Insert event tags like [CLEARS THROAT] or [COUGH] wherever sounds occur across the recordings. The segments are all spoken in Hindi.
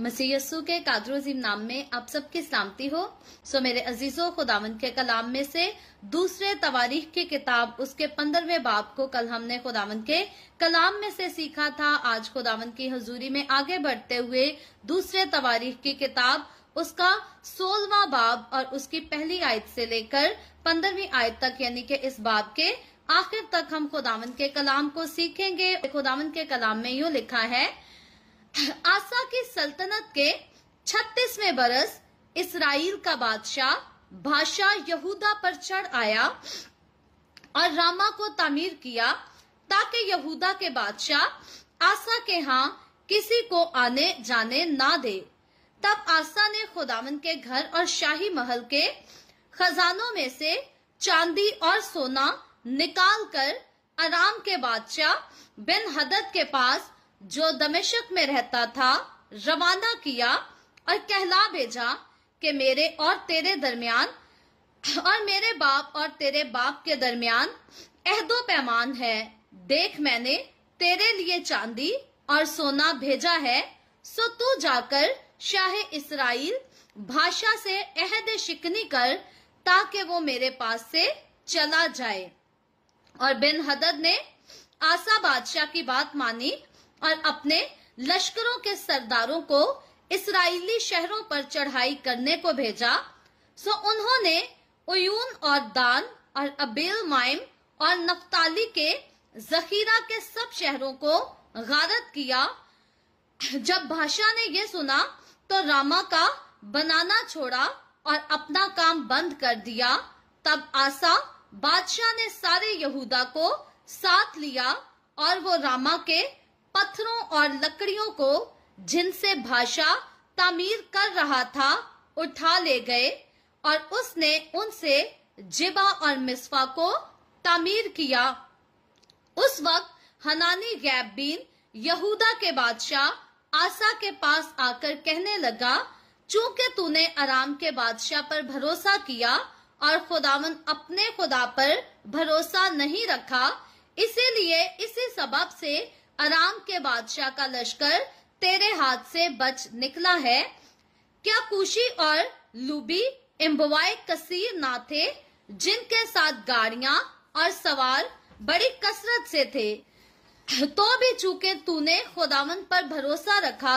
मसीह के कादरोजीम नाम में आप सबकी सलामती हो सो मेरे अजीजों खुदावंद के कलाम में से दूसरे तवारीख की किताब उसके पंद्रहवें बाब को कल हमने खुदावंद के कलाम में से सीखा था आज खुदावंद की हजूरी में आगे बढ़ते हुए दूसरे तवारीख की किताब उसका सोलवा बाब और उसकी पहली आयत से लेकर पंद्रहवीं आयत तक यानी के इस बाब के आखिर तक हम खुदावन के कलाम को सीखेंगे खुदावन के कलाम में यूँ लिखा है आसा की सल्तनत के छत्तीसवें बरस इसराइल का बादशाह भाषा यहूदा पर चढ़ आया और रामा को तामीर किया ताकि यहूदा के बादशाह आसा के यहाँ किसी को आने जाने ना दे तब आसा ने खुदावन के घर और शाही महल के खजानों में से चांदी और सोना निकाल कर आराम के बादशाह बिन हदत के पास जो दमिश्क में रहता था रवाना किया और कहला भेजा कि मेरे और तेरे दरमियान और मेरे बाप और तेरे बाप के दरमियान अहदो पैमान है देख मैंने तेरे लिए चांदी और सोना भेजा है सो तू जाकर शाह इसराइल भाषा से अहद शिकनी कर ताकि वो मेरे पास से चला जाए और बिन हदद ने आसा बादशाह की बात मानी और अपने लश्करों के सरदारों को इसराइली शहरों पर चढ़ाई करने को भेजा सो उन्होंने उयून और दान और अबेल माइम और नफ्ताली के जखीरा के सब शहरों को गारत किया जब भाषा ने यह सुना तो रामा का बनाना छोड़ा और अपना काम बंद कर दिया तब आसा बादशाह ने सारे यहूदा को साथ लिया और वो रामा के पत्थरों और लकड़ियों को जिनसे भाषा तामीर कर रहा था उठा ले गए और उसने उनसे जिबा और मिसफा को तामीर किया उस वक्त हनानी गैबीन यहूदा के बादशाह आसा के पास आकर कहने लगा चूंकि तूने आराम के बादशाह पर भरोसा किया और खुदावन अपने खुदा पर भरोसा नहीं रखा इसीलिए इसी सबब से आराम के बादशाह का लश्कर तेरे हाथ से बच निकला है क्या कुशी और लुबी इम्बवाय कसीर ना थे जिनके साथ गाड़िया और सवार बड़ी कसरत से थे तो भी चूके तूने खुदावन पर भरोसा रखा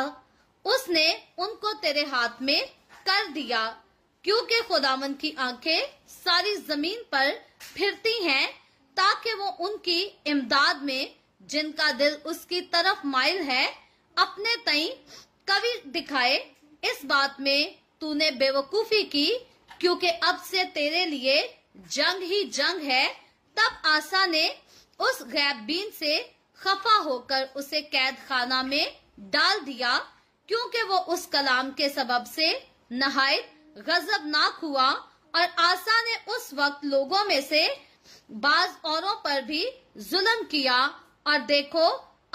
उसने उनको तेरे हाथ में कर दिया क्योंकि खुदावन की आंखें सारी जमीन पर फिरती हैं ताकि वो उनकी इमदाद में जिनका दिल उसकी तरफ माइल है अपने तई कवि दिखाए इस बात में तूने बेवकूफी की क्योंकि अब से तेरे लिए जंग ही जंग है तब आशा ने उस गैबीन से खफा होकर उसे कैद खाना में डाल दिया क्योंकि वो उस कलाम के सबब से गजब गजबनाक हुआ और आशा ने उस वक्त लोगों में से बाज औरों पर भी जुल्म किया और देखो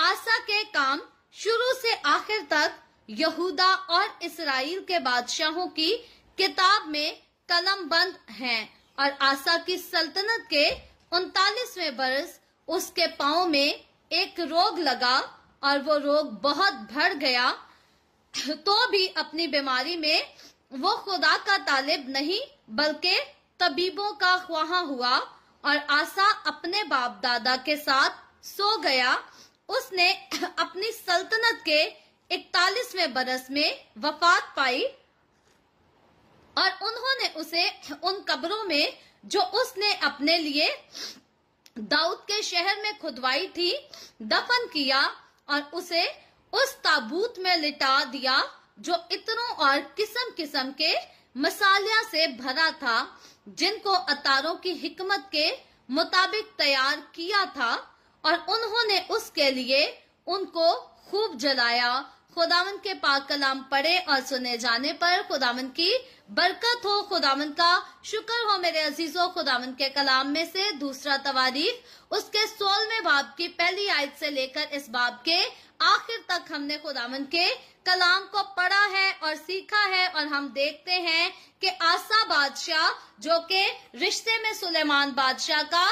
आशा के काम शुरू से आखिर तक यहूदा और इसराइल के बादशाहों की किताब में कलम बंद है और आशा की सल्तनत के उनतालीसवें वर्ष उसके पाओ में एक रोग लगा और वो रोग बहुत भर गया तो भी अपनी बीमारी में वो खुदा का तालिब नहीं बल्कि तबीबों का ख्वाहा हुआ और आशा अपने बाप दादा के साथ सो गया उसने [COUGHS] अपनी सल्तनत के इकतालीसवें बरस में वफात पाई और उन्होंने उसे [COUGHS] उन कब्रों में जो उसने अपने लिए [COUGHS] दाऊद के शहर में खुदवाई थी दफन किया और उसे उस ताबूत में लिटा दिया जो इतरों और किस्म किस्म के मसालिया से भरा था जिनको अतारों की हिकमत के मुताबिक तैयार किया था और उन्होंने उसके लिए उनको खूब जलाया खुदावंत के पाक कलाम पढ़े और सुने जाने पर खुदावंत की बरकत हो खुदावंत का शुक्र हो मेरे अजीजों खुदावंत के कलाम में से दूसरा तवारीख उसके सोलवे बाब की पहली आयत से लेकर इस बाब के आखिर तक हमने खुदावंत के कलाम को पढ़ा है और सीखा है और हम देखते हैं कि आसा बादशाह जो के रिश्ते में सुलेमान बादशाह का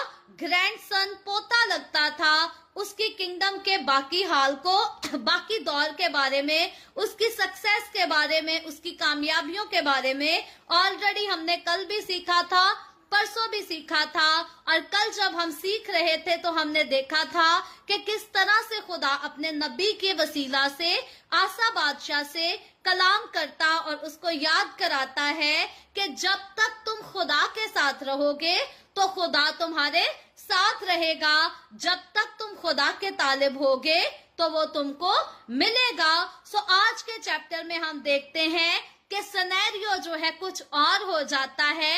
ग्रैंडसन पोता लगता था उसकी किंगडम के बाकी हाल को [CLEARS THROAT] बाकी दौर के बारे में उसकी सक्सेस के बारे में उसकी कामयाबियों के बारे में ऑलरेडी हमने कल भी सीखा था परसों भी सीखा था और कल जब हम सीख रहे थे तो हमने देखा था कि किस तरह से खुदा अपने नबी के वसीला से आशा बादशाह से कलाम करता और उसको याद कराता है कि जब तक तुम खुदा के साथ रहोगे तो खुदा तुम्हारे साथ रहेगा जब तक खुदा के तालिब होगे तो वो तुमको मिलेगा सो आज के चैप्टर में हम देखते हैं कि सनेरियो जो है कुछ और हो जाता है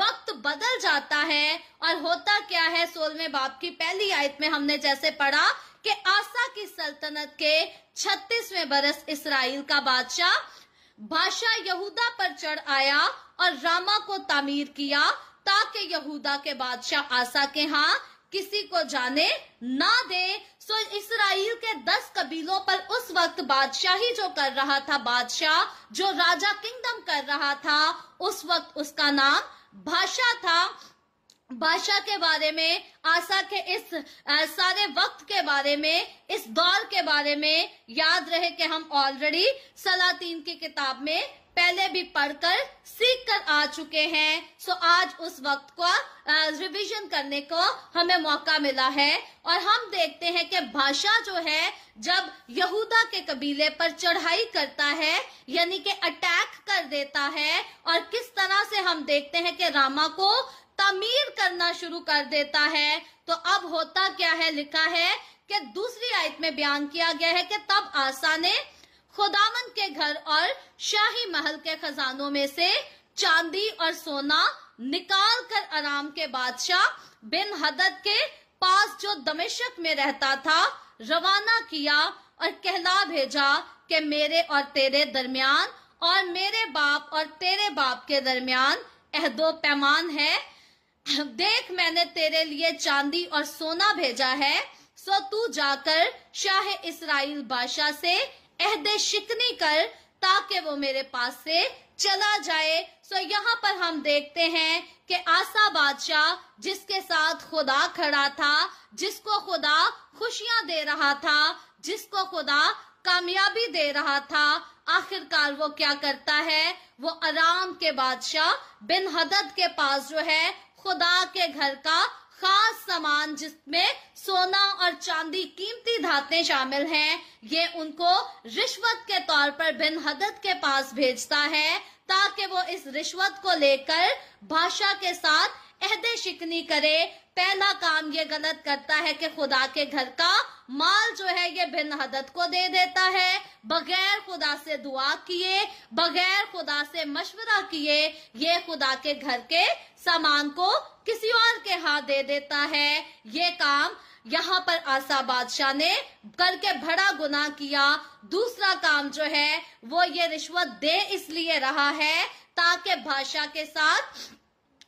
वक्त बदल जाता है और होता क्या है सोलवे बाप की पहली आयत में हमने जैसे पढ़ा कि आसा की सल्तनत के छत्तीसवें बरस इसराइल का बादशाह बादशाह यहूदा पर चढ़ आया और रामा को तामीर किया ताकि यहूदा के बादशाह आसा के यहाँ किसी को जाने ना दे सो इसराइल के दस कबीलों पर उस वक्त बादशाही जो कर रहा था बादशाह जो राजा किंगडम कर रहा था उस वक्त उसका नाम भाषा था भाषा के बारे में आशा के इस आ, सारे वक्त के बारे में इस दौर के बारे में याद रहे कि हम ऑलरेडी सलातीन की किताब में पहले भी पढ़कर सीख कर आ चुके हैं सो आज उस वक्त को रिवीजन करने को हमें मौका मिला है और हम देखते हैं कि भाषा जो है जब यहूदा के कबीले पर चढ़ाई करता है यानी कि अटैक कर देता है और किस तरह से हम देखते हैं कि रामा को तमीर करना शुरू कर देता है तो अब होता क्या है लिखा है कि दूसरी आयत में बयान किया गया है कि तब आसा ने खुदामन के घर और शाही महल के खजानों में से चांदी और सोना निकाल कर आराम के बादशाह बिन हदद के पास जो दमिश्क में रहता था रवाना किया और कहला भेजा कि मेरे और तेरे दरमियान और मेरे बाप और तेरे बाप के दरमियान अहदो पैमान है देख मैंने तेरे लिए चांदी और सोना भेजा है सो तू जाकर शाह इसराइल बादशाह से अहद शिकनी कर ताकि वो मेरे पास से चला जाए सो यहाँ पर हम देखते हैं कि आसा बादशाह जिसके साथ खुदा खड़ा था जिसको खुदा खुशियां दे रहा था जिसको खुदा कामयाबी दे रहा था आखिरकार वो क्या करता है वो आराम के बादशाह बिन हदद के पास जो है खुदा के घर का खास सामान जिसमें सोना और चांदी कीमती धातें शामिल हैं ये उनको रिश्वत के तौर पर बिन हदत के पास भेजता है ताकि वो इस रिश्वत को लेकर भाषा के साथ अहदे शिकनी करे पहला काम ये गलत करता है कि खुदा के घर का माल जो है ये बिन हदत को दे देता है बगैर खुदा से दुआ किए बगैर खुदा से मशवरा किए ये खुदा के घर के सामान को किसी और के हाथ दे देता है ये काम यहाँ पर आसा बादशाह ने करके बड़ा गुना किया दूसरा काम जो है वो ये रिश्वत दे इसलिए रहा है ताकि भाषा के साथ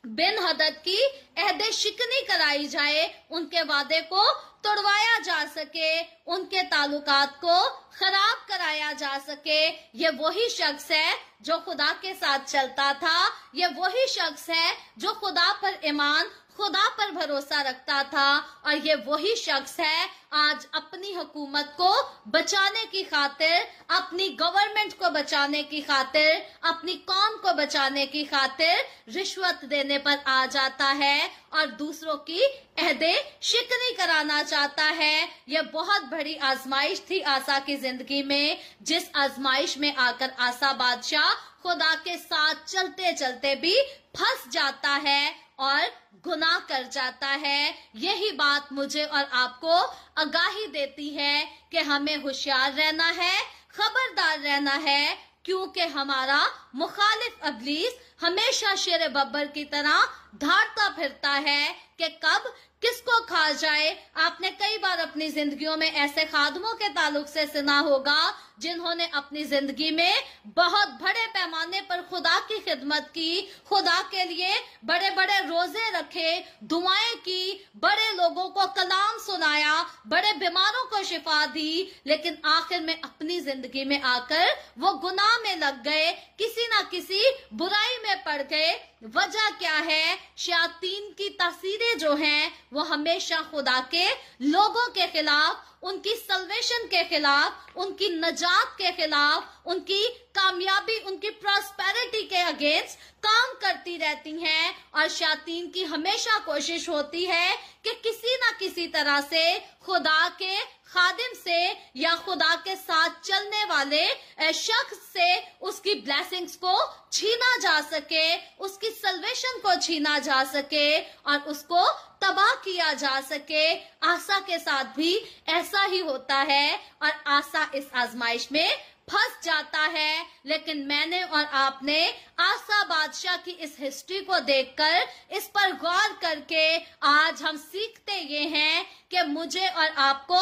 बिन हदत की अहद शिकनी कराई जाए उनके वादे को तोड़वाया जा सके उनके ताल्लुक को खराब कराया जा सके ये वही शख्स है जो खुदा के साथ चलता था ये वही शख्स है जो खुदा पर ईमान खुदा पर भरोसा रखता था और ये वही शख्स है आज अपनी हुकूमत को बचाने की खातिर अपनी गवर्नमेंट को बचाने की खातिर अपनी कौम को बचाने की खातिर रिश्वत देने पर आ जाता है और दूसरों की अहदे शिकनी कराना चाहता है यह बहुत बड़ी आजमाइश थी आशा की जिंदगी में जिस आजमाइश में आकर आशा बादशाह खुदा के साथ चलते चलते भी फंस जाता है और गुनाह कर जाता है यही बात मुझे और आपको आगाही देती है कि हमें होशियार रहना है खबरदार रहना है क्योंकि हमारा मुखालिफ अबलीस हमेशा शेर बब्बर की तरह धारता फिरता है कि कब किसको खा जाए आपने कई बार अपनी जिंदगियों में ऐसे खादमों के ताल्लुक से सुना होगा जिन्होंने अपनी जिंदगी में बहुत बड़े पैमाने पर खुदा की खिदमत की खुदा के लिए बड़े बड़े रोजे रखे दुआएं की बड़े लोगों को कलाम सुनाया बड़े बीमारों को शिफा दी लेकिन आखिर में अपनी जिंदगी में आकर वो गुनाह में लग गए किसी किसी ना किसी बुराई में पड़ गए वजह क्या है शयातीन की तस्वीरें जो हैं वो हमेशा खुदा के लोगों के खिलाफ उनकी सलवेशन के खिलाफ उनकी नजात के खिलाफ उनकी कामयाबी उनकी प्रॉस्पेरिटी के अगेंस्ट काम करती रहती हैं और शातीन की हमेशा कोशिश होती है कि किसी ना किसी तरह से खुदा के खादिम से या खुदा के साथ चलने वाले शख्स से उसकी ब्लैसिंग को छीना जा सके उसकी सल्वेशन को छीना जा सके और उसको तबाह किया जा सके आशा के साथ भी ऐसा ही होता है और आशा इस आजमाइश में फंस जाता है लेकिन मैंने और आपने आशा बादशाह की इस हिस्ट्री को देखकर इस पर गौर करके आज हम सीखते ये हैं कि मुझे और आपको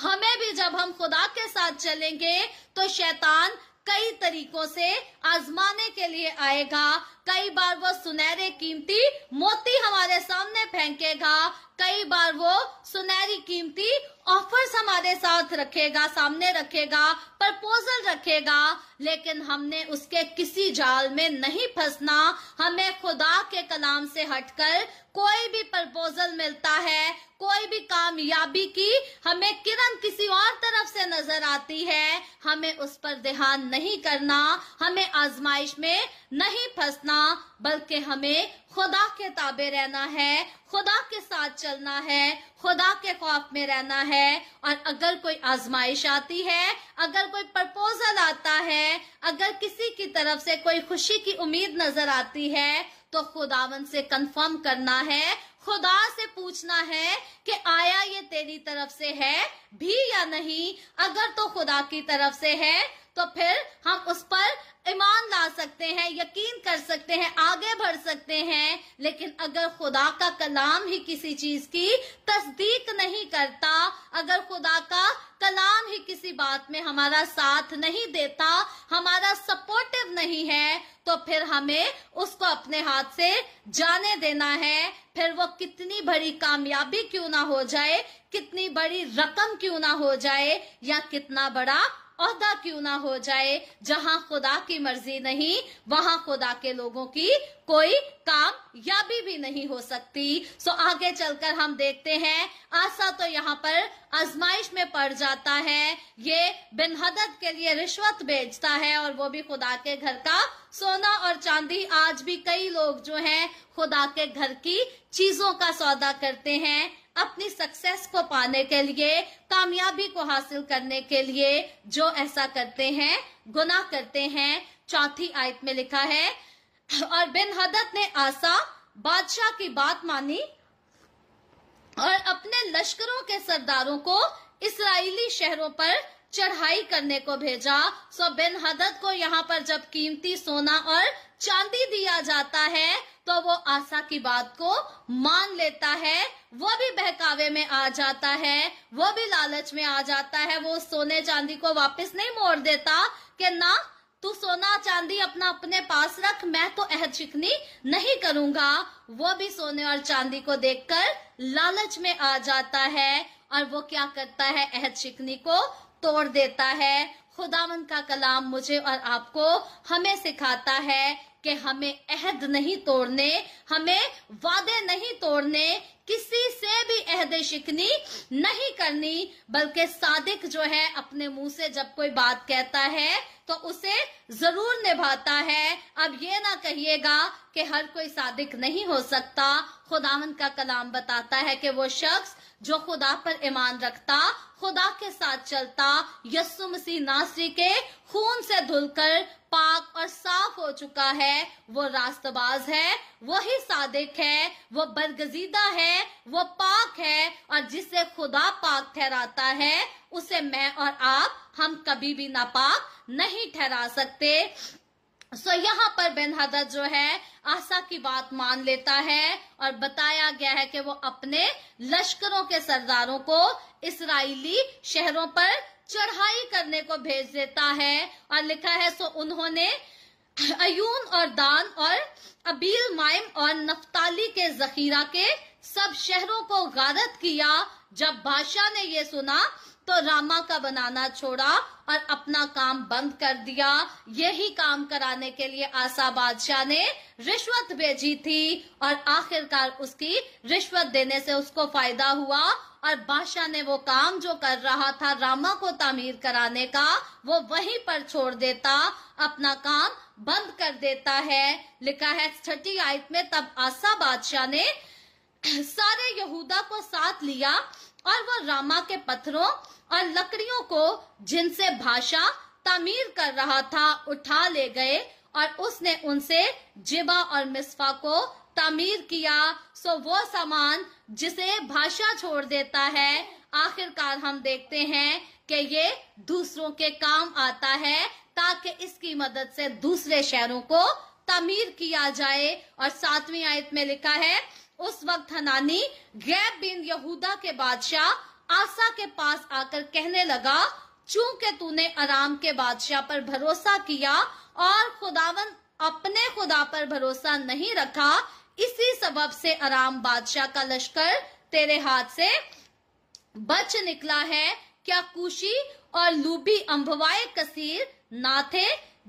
हमें भी जब हम खुदा के साथ चलेंगे तो शैतान कई तरीकों से आजमाने के लिए आएगा कई बार वो सुनहरे कीमती मोती हमारे सामने फेंकेगा कई बार वो सुनहरी कीमती ऑफर्स हमारे साथ रखेगा सामने रखेगा प्रपोजल रखेगा लेकिन हमने उसके किसी जाल में नहीं फंसना हमें खुदा के कलाम से हटकर कोई भी प्रपोजल मिलता है कोई भी कामयाबी की हमें किरण किसी और तरफ से नजर आती है हमें उस पर ध्यान नहीं करना हमें आजमाइश में नहीं फंसना करना बल्कि हमें खुदा के ताबे रहना है खुदा के साथ चलना है खुदा के खौफ में रहना है और अगर कोई आजमाइश आती है अगर कोई प्रपोजल आता है अगर किसी की तरफ से कोई खुशी की उम्मीद नजर आती है तो खुदावन से कंफर्म करना है खुदा से पूछना है कि आया ये तेरी तरफ से है भी या नहीं अगर तो खुदा की तरफ से है तो फिर हम उस पर ईमान ला सकते हैं यकीन कर सकते हैं आगे बढ़ सकते हैं लेकिन अगर खुदा का कलाम ही किसी चीज की तस्दीक नहीं करता अगर खुदा का कलाम ही किसी बात में हमारा साथ नहीं देता हमारा सपोर्टिव नहीं है तो फिर हमें उसको अपने हाथ से जाने देना है फिर वो कितनी बड़ी कामयाबी क्यों ना हो जाए कितनी बड़ी रकम क्यों ना हो जाए या कितना बड़ा अहदा क्यों ना हो जाए जहां खुदा की मर्जी नहीं वहां खुदा के लोगों की कोई काम या भी नहीं हो सकती सो आगे चलकर हम देखते हैं आशा तो यहाँ पर आजमाइश में पड़ जाता है ये बिन हदत के लिए रिश्वत बेचता है और वो भी खुदा के घर का सोना और चांदी आज भी कई लोग जो हैं खुदा के घर की चीजों का सौदा करते हैं अपनी सक्सेस को पाने के लिए कामयाबी को हासिल करने के लिए जो ऐसा करते हैं गुनाह करते हैं चौथी आयत में लिखा है और बिन हदत ने आशा बादशाह की बात मानी और अपने लश्करों के सरदारों को इसराइली शहरों पर चढ़ाई करने को भेजा सो बिन हदत को यहाँ पर जब कीमती सोना और चांदी दिया जाता है तो वो आशा की बात को मान लेता है वो भी बहकावे में आ जाता है वो भी लालच में आ जाता है वो सोने चांदी को वापस नहीं मोड़ देता कि ना तू सोना चांदी अपना अपने पास रख मैं तो अहद चिकनी नहीं करूंगा वो भी सोने और चांदी को देखकर लालच में आ जाता है और वो क्या करता है अहद चिकनी को तोड़ देता है खुदावन का कलाम मुझे और आपको हमें सिखाता है कि हमें अहद नहीं तोड़ने हमें वादे नहीं तोड़ने किसी से भी अहद शिकनी नहीं करनी बल्कि सादिक जो है अपने मुंह से जब कोई बात कहता है तो उसे जरूर निभाता है अब ये ना कहिएगा कि हर कोई सादिक नहीं हो सकता खुदावन का कलाम बताता है कि वो शख्स जो खुदा पर ईमान रखता खुदा के साथ चलता यस्सु मसीह नासरी के खून से धुलकर पाक और साफ हो चुका है वो रास्तबाज है वही सादिक है वो बरगजीदा है वो पाक है और जिसे खुदा पाक ठहराता है उसे मैं और आप हम कभी भी नापाक नहीं ठहरा सकते सो so, यहाँ पर बेनहादा जो है आशा की बात मान लेता है और बताया गया है कि वो अपने लश्करों के सरदारों को इसराइली शहरों पर चढ़ाई करने को भेज देता है और लिखा है सो उन्होंने अयून और दान और अबील माइम और नफ्ताली के जखीरा के सब शहरों को गारत किया जब बादशाह ने ये सुना तो रामा का बनाना छोड़ा और अपना काम बंद कर दिया यही काम कराने के लिए आशा बादशाह ने रिश्वत भेजी थी और आखिरकार उसकी रिश्वत देने से उसको फायदा हुआ और बादशाह ने वो काम जो कर रहा था रामा को तामीर कराने का वो वहीं पर छोड़ देता अपना काम बंद कर देता है लिखा है छठी आयत में तब आशा बादशाह ने सारे यहूदा को साथ लिया और वो रामा के पत्थरों और लकड़ियों को जिनसे भाषा तमीर कर रहा था उठा ले गए और उसने उनसे जिबा और मिसफा को तमीर किया सो वो सामान जिसे भाषा छोड़ देता है आखिरकार हम देखते हैं कि ये दूसरों के काम आता है ताकि इसकी मदद से दूसरे शहरों को तमीर किया जाए और सातवीं आयत में लिखा है उस वक्त हनानी गैब बिन यहूदा के बादशाह आशा के पास आकर कहने लगा चूंकि तूने आराम के बादशाह पर भरोसा किया और खुदावन अपने खुदा पर भरोसा नहीं रखा इसी सबब से आराम बादशाह का लश्कर तेरे हाथ से बच निकला है क्या कुशी और लूबी अम्बवाए कसीर ना थे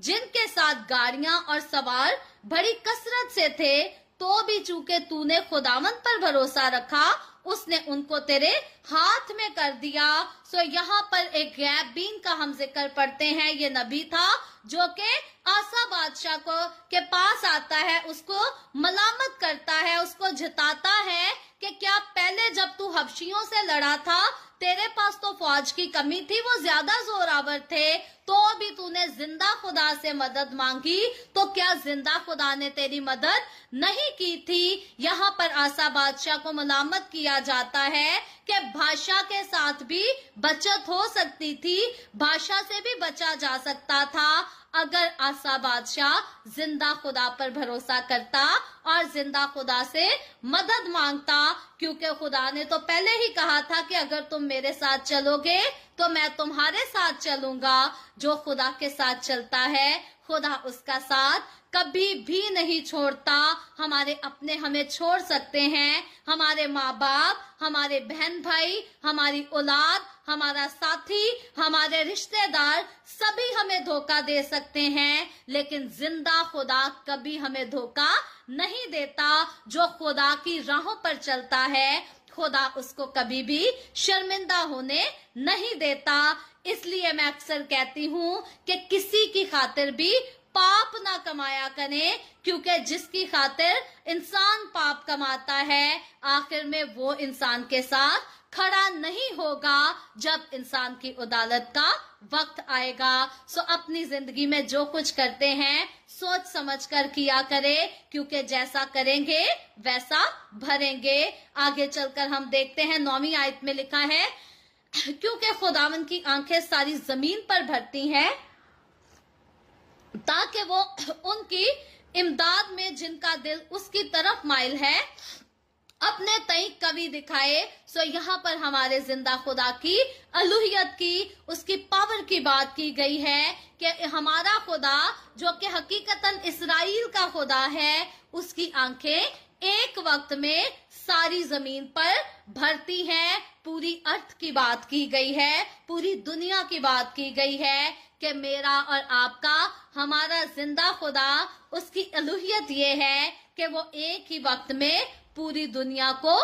जिनके साथ गाड़ियां और सवार बड़ी कसरत से थे तो भी चूंकि तूने खुदावन पर भरोसा रखा उसने उनको तेरे हाथ में कर दिया सो यहाँ पर एक गैप बीन का हम जिक्र पढ़ते हैं ये नबी था जो के आसा बादशाह को के पास आता है उसको मलामत करता है उसको जताता है कि क्या पहले जब तू हबशियों से लड़ा था तेरे पास तो फौज की कमी थी वो ज्यादा जोरावर थे तो भी तूने जिंदा खुदा से मदद मांगी तो क्या जिंदा खुदा ने तेरी मदद नहीं की थी यहाँ पर आशा बादशाह को मलामत किया जाता है कि भाषा के साथ भी बचत हो सकती थी भाषा से भी बचा जा सकता था अगर आसा बादशाह जिंदा खुदा पर भरोसा करता और जिंदा खुदा से मदद मांगता क्योंकि खुदा ने तो पहले ही कहा था कि अगर तुम मेरे साथ चलोगे तो मैं तुम्हारे साथ चलूंगा जो खुदा के साथ चलता है खुदा उसका साथ कभी भी नहीं छोड़ता हमारे अपने हमें छोड़ सकते हैं हमारे माँ बाप हमारे बहन भाई हमारी औलाद हमारा साथी हमारे रिश्तेदार सभी हमें धोखा दे सकते हैं लेकिन जिंदा खुदा कभी हमें धोखा नहीं देता जो खुदा की राहों पर चलता है खुदा उसको कभी भी शर्मिंदा होने नहीं देता इसलिए मैं अक्सर कहती हूँ कि किसी की खातिर भी पाप ना कमाया करें क्योंकि जिसकी खातिर इंसान पाप कमाता है आखिर में वो इंसान के साथ खड़ा नहीं होगा जब इंसान की अदालत का वक्त आएगा सो अपनी जिंदगी में जो कुछ करते हैं सोच समझ कर किया करें क्योंकि जैसा करेंगे वैसा भरेंगे आगे चलकर हम देखते हैं नौवीं आयत में लिखा है क्योंकि खुदावन की आंखें सारी जमीन पर भरती हैं ताकि वो उनकी इमदाद में जिनका दिल उसकी तरफ माइल है अपने तई कवि दिखाए सो यहाँ पर हमारे जिंदा खुदा की अलूहियत की उसकी पावर की बात की गई है कि हमारा खुदा जो कि हकीकतन इसराइल का खुदा है उसकी आंखें एक वक्त में सारी जमीन पर भरती हैं पूरी अर्थ की बात की गई है पूरी दुनिया की बात की गई है कि मेरा और आपका हमारा जिंदा खुदा उसकी अलूहियत ये है कि वो एक ही वक्त में पूरी दुनिया को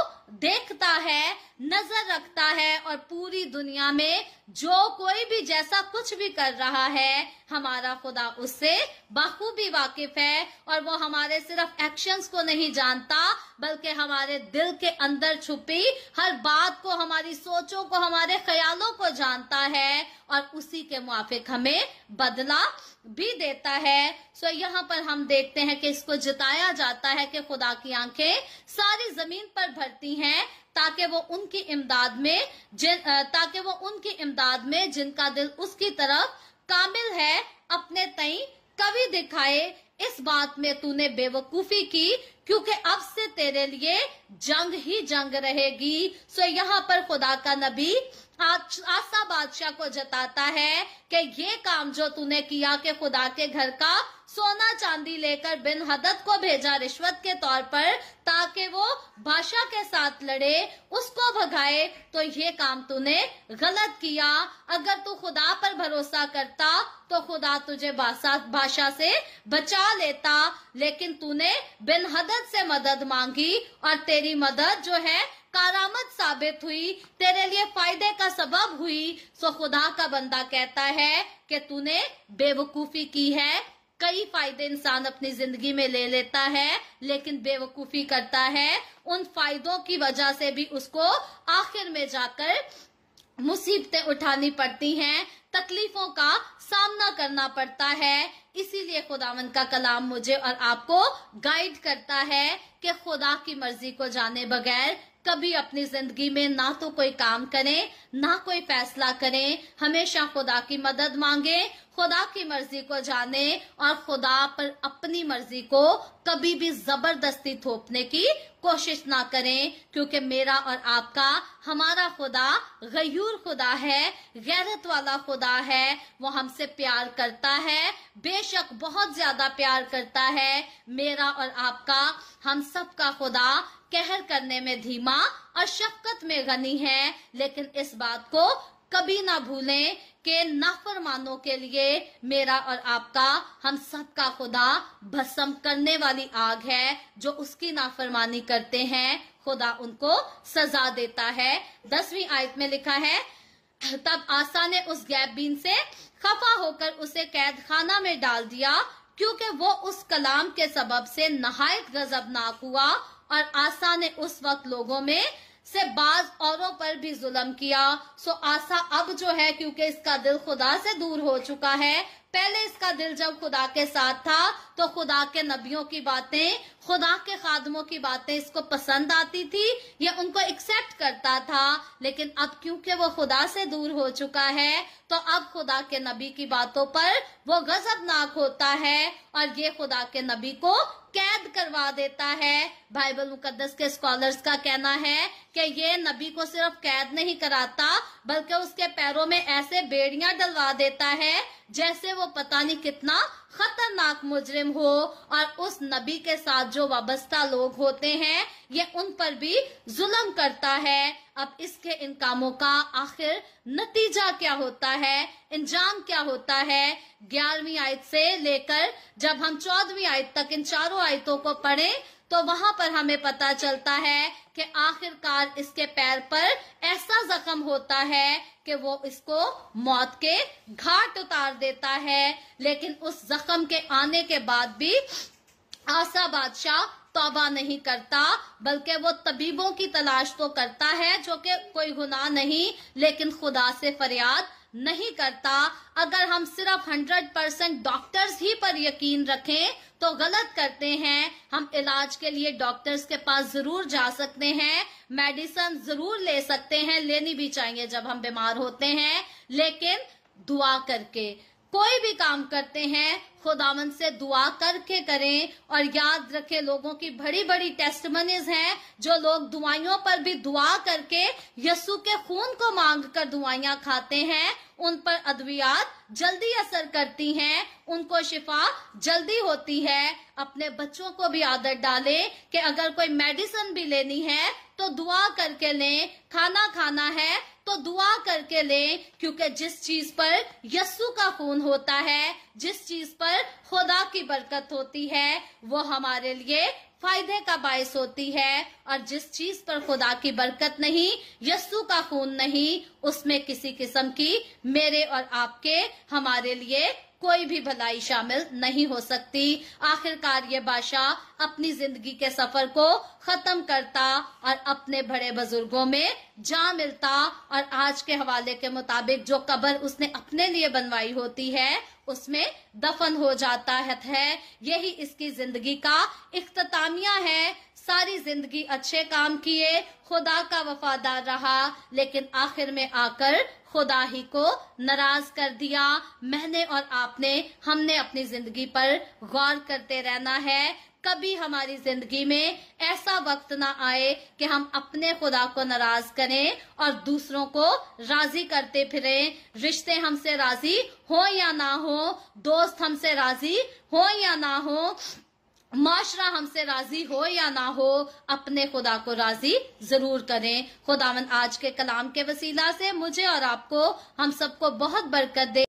देखता है नजर रखता है और पूरी दुनिया में जो कोई भी जैसा कुछ भी कर रहा है हमारा खुदा उससे बखूबी वाकिफ है और वो हमारे सिर्फ एक्शंस को नहीं जानता बल्कि हमारे दिल के अंदर छुपी हर बात को हमारी सोचों को हमारे ख्यालों को जानता है और उसी के मुआफिक हमें बदला भी देता है सो यहाँ पर हम देखते हैं कि इसको जताया जाता है कि खुदा की आंखें सारी जमीन पर भरती हैं ताकि वो उनकी इमदाद में ताकि वो उनकी इमदाद में जिनका दिल उसकी तरफ कामिल है अपने तई कवि दिखाए इस बात में तूने बेवकूफी की क्योंकि अब से तेरे लिए जंग ही जंग रहेगी सो यहाँ पर खुदा का नबी आशा बादशाह को जताता है कि ये काम जो तूने किया के खुदा के घर का सोना चांदी लेकर बिन हदत को भेजा रिश्वत के तौर पर ताकि वो भाषा के साथ लड़े उसको भगाए तो ये काम तूने गलत किया अगर तू खुदा पर भरोसा करता तो खुदा तुझे भाषा से बचा लेता लेकिन तूने बिन हदत से मदद मांगी और तेरी मदद जो है कारामत साबित हुई तेरे लिए फायदे का सबब हुई सो खुदा का बंदा कहता है कि तूने बेवकूफी की है कई फायदे इंसान अपनी जिंदगी में ले लेता है लेकिन बेवकूफी करता है उन फायदों की वजह से भी उसको आखिर में जाकर मुसीबतें उठानी पड़ती हैं तकलीफों का सामना करना पड़ता है इसीलिए खुदावन का कलाम मुझे और आपको गाइड करता है कि खुदा की मर्जी को जाने बगैर कभी अपनी जिंदगी में ना तो कोई काम करें ना कोई फैसला करें हमेशा खुदा की मदद मांगे खुदा की मर्जी को जाने और खुदा पर अपनी मर्जी को कभी भी जबरदस्ती थोपने की कोशिश ना करें क्योंकि मेरा और आपका हमारा खुदा गयूर खुदा है गैरत वाला खुदा है वो हमसे प्यार करता है बेशक बहुत ज्यादा प्यार करता है मेरा और आपका हम सबका खुदा कहर करने में धीमा और शक्कत में गनी है लेकिन इस बात को कभी ना भूलें कि नाफरमानों के लिए मेरा और आपका हम सबका खुदा भस्म करने वाली आग है जो उसकी नाफरमानी करते हैं खुदा उनको सजा देता है दसवीं आयत में लिखा है तब आसा ने उस गैबीन से खफा होकर उसे कैद खाना में डाल दिया क्योंकि वो उस कलाम के सबब से नहायत गजबनाक हुआ और आसा ने उस वक्त लोगों में से बाज औरों पर भी जुल्म किया सो आशा अब जो है क्योंकि इसका दिल खुदा से दूर हो चुका है पहले इसका दिल जब खुदा के साथ था तो खुदा के नबियों की बातें खुदा के खादमों की बातें इसको पसंद आती थी या उनको एक्सेप्ट करता था लेकिन अब क्योंकि वो खुदा से दूर हो चुका है तो अब खुदा के नबी की बातों पर वो गजबनाक होता है और ये खुदा के नबी को कैद करवा देता है बाइबल मुकदस के स्कॉलर्स का कहना है कि ये नबी को सिर्फ कैद नहीं कराता बल्कि उसके पैरों में ऐसे बेड़ियां डलवा देता है जैसे वो पता नहीं कितना खतरनाक मुजरिम हो और उस नबी के साथ जो वाबस्ता लोग होते हैं ये उन पर भी जुल्म करता है अब इसके इन कामों का आखिर नतीजा क्या होता है इंजाम क्या होता है ग्यारहवीं आयत से लेकर जब हम चौदहवीं आयत तक इन चारों आयतों को पढ़ें तो वहां पर हमें पता चलता है कि आखिरकार इसके पैर पर ऐसा जख्म होता है कि वो इसको मौत के घाट उतार देता है लेकिन उस जख्म के आने के बाद भी आसा बादशाह तौबा नहीं करता बल्कि वो तबीबों की तलाश तो करता है जो कि कोई गुनाह नहीं लेकिन खुदा से फरियाद नहीं करता अगर हम सिर्फ 100 परसेंट डॉक्टर्स ही पर यकीन रखें तो गलत करते हैं हम इलाज के लिए डॉक्टर्स के पास जरूर जा सकते हैं मेडिसिन जरूर ले सकते हैं लेनी भी चाहिए जब हम बीमार होते हैं लेकिन दुआ करके कोई भी काम करते हैं खुदावन से दुआ करके करें और याद रखें लोगों की बड़ी बड़ी टेस्टमनीज हैं जो लोग दुआइयों पर भी दुआ करके यसु के खून को मांग कर दुआइयां खाते हैं उन पर अद्वियात जल्दी असर करती हैं उनको शिफा जल्दी होती है अपने बच्चों को भी आदत डालें कि अगर कोई मेडिसिन भी लेनी है तो दुआ करके लें खाना खाना है तो दुआ करके लें क्योंकि जिस चीज पर यस्सु का खून होता है जिस चीज पर खुदा की बरकत होती है वो हमारे लिए फायदे का बायस होती है और जिस चीज पर खुदा की बरकत नहीं यस्सु का खून नहीं उसमें किसी किस्म की मेरे और आपके हमारे लिए कोई भी भलाई शामिल नहीं हो सकती आखिरकार ये बादशाह अपनी जिंदगी के सफर को खत्म करता और अपने बड़े बुजुर्गों में जा मिलता और आज के हवाले के मुताबिक जो कबर उसने अपने लिए बनवाई होती है उसमें दफन हो जाता है यही इसकी जिंदगी का इख्तामिया है सारी जिंदगी अच्छे काम किए खुदा का वफादार रहा लेकिन आखिर में आकर खुदा ही को नाराज कर दिया मैंने और आपने हमने अपनी जिंदगी पर गौर करते रहना है कभी हमारी जिंदगी में ऐसा वक्त ना आए कि हम अपने खुदा को नाराज करें और दूसरों को राजी करते फिरें रिश्ते हमसे राजी हो या ना हो दोस्त हमसे राजी हो या ना हो माशरा हमसे राजी हो या ना हो अपने खुदा को राजी जरूर करें खुदावन आज के कलाम के वसीला से मुझे और आपको हम सबको बहुत बरकत दे